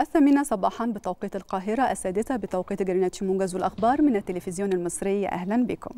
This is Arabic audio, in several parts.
الثامنة صباحا بتوقيت القاهرة السادسة بتوقيت جرينتش موجز والأخبار من التلفزيون المصري أهلا بكم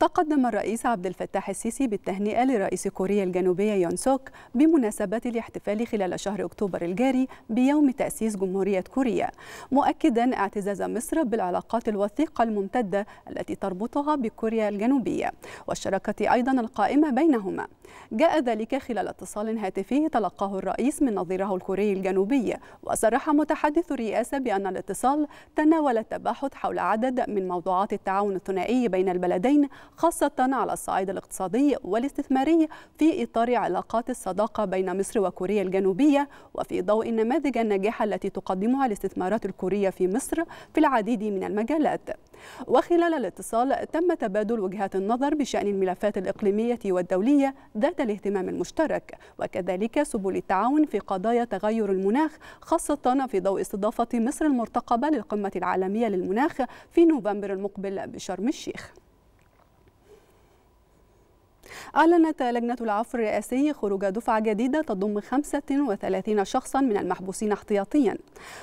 تقدم الرئيس عبد الفتاح السيسي بالتهنئة لرئيس كوريا الجنوبية يون سوك بمناسبة الاحتفال خلال شهر أكتوبر الجاري بيوم تأسيس جمهورية كوريا مؤكدا اعتزاز مصر بالعلاقات الوثيقة الممتدة التي تربطها بكوريا الجنوبية والشراكة أيضا القائمة بينهما جاء ذلك خلال اتصال هاتفي تلقاه الرئيس من نظيره الكوري الجنوبي وصرح متحدث الرئاسة بأن الاتصال تناول التباحث حول عدد من موضوعات التعاون الثنائي بين البلدين خاصة على الصعيد الاقتصادي والاستثماري في إطار علاقات الصداقة بين مصر وكوريا الجنوبية وفي ضوء النماذج الناجحة التي تقدمها الاستثمارات الكورية في مصر في العديد من المجالات وخلال الاتصال تم تبادل وجهات النظر بشأن الملفات الإقليمية والدولية ذات الاهتمام المشترك وكذلك سبل التعاون في قضايا تغير المناخ خاصة في ضوء استضافة مصر المرتقبة للقمة العالمية للمناخ في نوفمبر المقبل بشرم الشيخ أعلنت لجنة العفو الرئاسي خروج دفعة جديدة تضم 35 شخصا من المحبوسين احتياطيا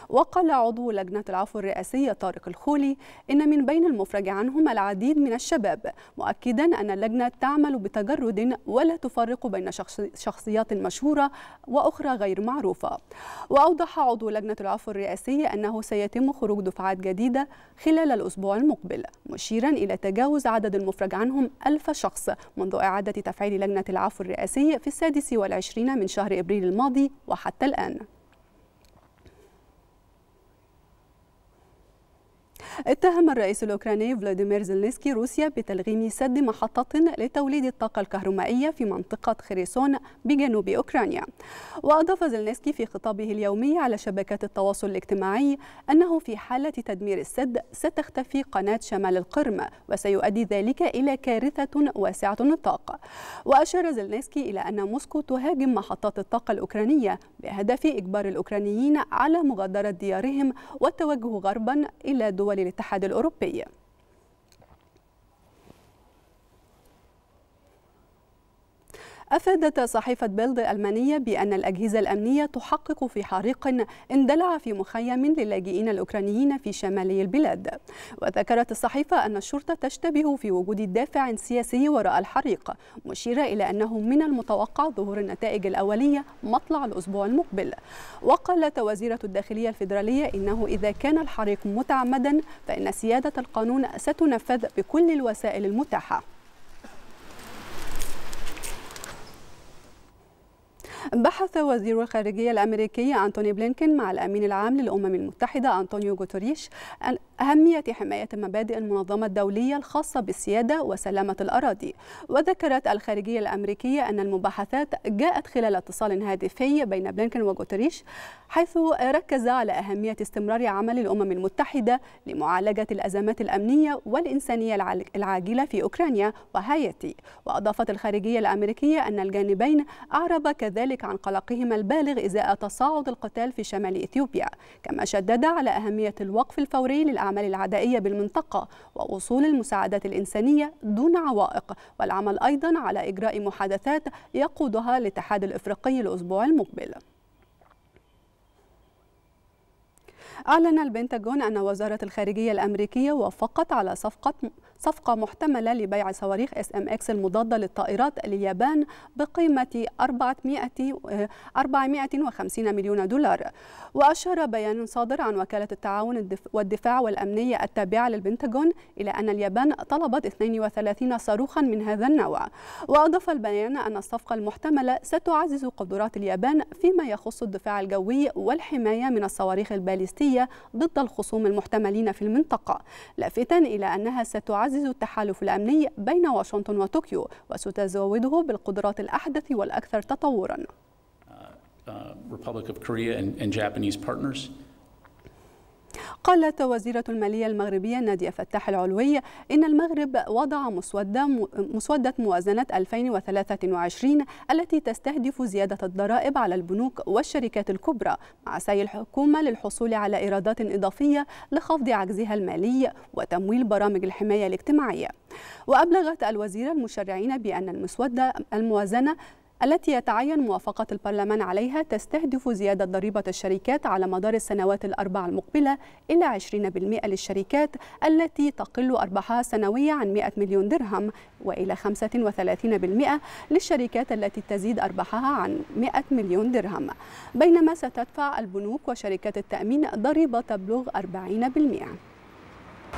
وقال عضو لجنة العفو الرئاسي طارق الخولي إن من بين المفرج عنهم العديد من الشباب مؤكدا أن اللجنة تعمل بتجرد ولا تفرق بين شخصيات مشهورة وأخرى غير معروفة وأوضح عضو لجنة العفو الرئاسي أنه سيتم خروج دفعات جديدة خلال الأسبوع المقبل مشيرا إلى تجاوز عدد المفرج عنهم ألف شخص منذ إعادة تفعيل لجنة العفو الرئاسي في السادس والعشرين من شهر إبريل الماضي وحتى الآن اتهم الرئيس الأوكراني فلاديمير زيلينسكي روسيا بتلغيم سد محطة لتوليد الطاقة الكهرومائية في منطقة خريسون بجنوب أوكرانيا وأضاف زيلينسكي في خطابه اليومي على شبكات التواصل الاجتماعي أنه في حالة تدمير السد ستختفي قناة شمال القرم وسيؤدي ذلك إلى كارثة واسعة النطاق وأشار زيلينسكي إلى أن موسكو تهاجم محطات الطاقة الأوكرانية بهدف إجبار الأوكرانيين على مغادرة ديارهم والتوجه غربا إلى دول للاتحاد الأوروبي أفادت صحيفة بيلد الألمانية بأن الأجهزة الأمنية تحقق في حريق اندلع في مخيم للاجئين الأوكرانيين في شمالي البلاد وذكرت الصحيفة أن الشرطة تشتبه في وجود دافع سياسي وراء الحريق مشيرة إلى أنه من المتوقع ظهور النتائج الأولية مطلع الأسبوع المقبل وقالت وزيرة الداخلية الفيدرالية إنه إذا كان الحريق متعمدا فإن سيادة القانون ستنفذ بكل الوسائل المتاحة بحث وزير الخارجية الأمريكي أنتوني بلينكين مع الأمين العام للأمم المتحدة أنطونيو جوتوريش أهمية حماية مبادئ المنظمة الدولية الخاصة بالسيادة وسلامة الأراضي وذكرت الخارجية الأمريكية أن المباحثات جاءت خلال اتصال هاتفي بين بلينكين وجوتريش حيث ركز على أهمية استمرار عمل الأمم المتحدة لمعالجة الأزمات الأمنية والإنسانية العاجلة في أوكرانيا وهايتي وأضافت الخارجية الأمريكية أن الجانبين أعرب كذلك ذلك عن قلقهما البالغ إزاء تصاعد القتال في شمال إثيوبيا كما شدد على أهمية الوقف الفوري للأعمال العدائية بالمنطقة ووصول المساعدات الإنسانية دون عوائق والعمل أيضا على إجراء محادثات يقودها الاتحاد الإفريقي الأسبوع المقبل أعلن البنتاغون أن وزارة الخارجية الأمريكية وافقت على صفقة صفقة محتملة لبيع صواريخ اس ام اكس المضادة للطائرات اليابان بقيمة 400 450 آه، مليون دولار وأشار بيان صادر عن وكالة التعاون والدفاع والأمنية التابعة للبنتاغون إلى أن اليابان طلبت 32 صاروخا من هذا النوع وأضاف البيان أن الصفقة المحتملة ستعزز قدرات اليابان فيما يخص الدفاع الجوي والحماية من الصواريخ الباليستية ضد الخصوم المحتملين في المنطقة لافتا إلى أنها ستعزز يعزز التحالف الأمني بين واشنطن وطوكيو وستزوده بالقدرات الأحدث والأكثر تطوراً. Uh, uh, Republic of Korea and, and Japanese partners. قالت وزيرة المالية المغربية نادية فتاح العلوي إن المغرب وضع مسودة مسودة موازنة 2023 التي تستهدف زيادة الضرائب على البنوك والشركات الكبرى مع سعي الحكومة للحصول على إيرادات إضافية لخفض عجزها المالي وتمويل برامج الحماية الاجتماعية وأبلغت الوزيرة المشرعين بأن المسودة الموازنة التي يتعين موافقة البرلمان عليها تستهدف زيادة ضريبة الشركات على مدار السنوات الأربع المقبلة إلى 20% للشركات التي تقل أرباحها سنوية عن 100 مليون درهم وإلى 35% للشركات التي تزيد أرباحها عن 100 مليون درهم بينما ستدفع البنوك وشركات التأمين ضريبة تبلغ 40%.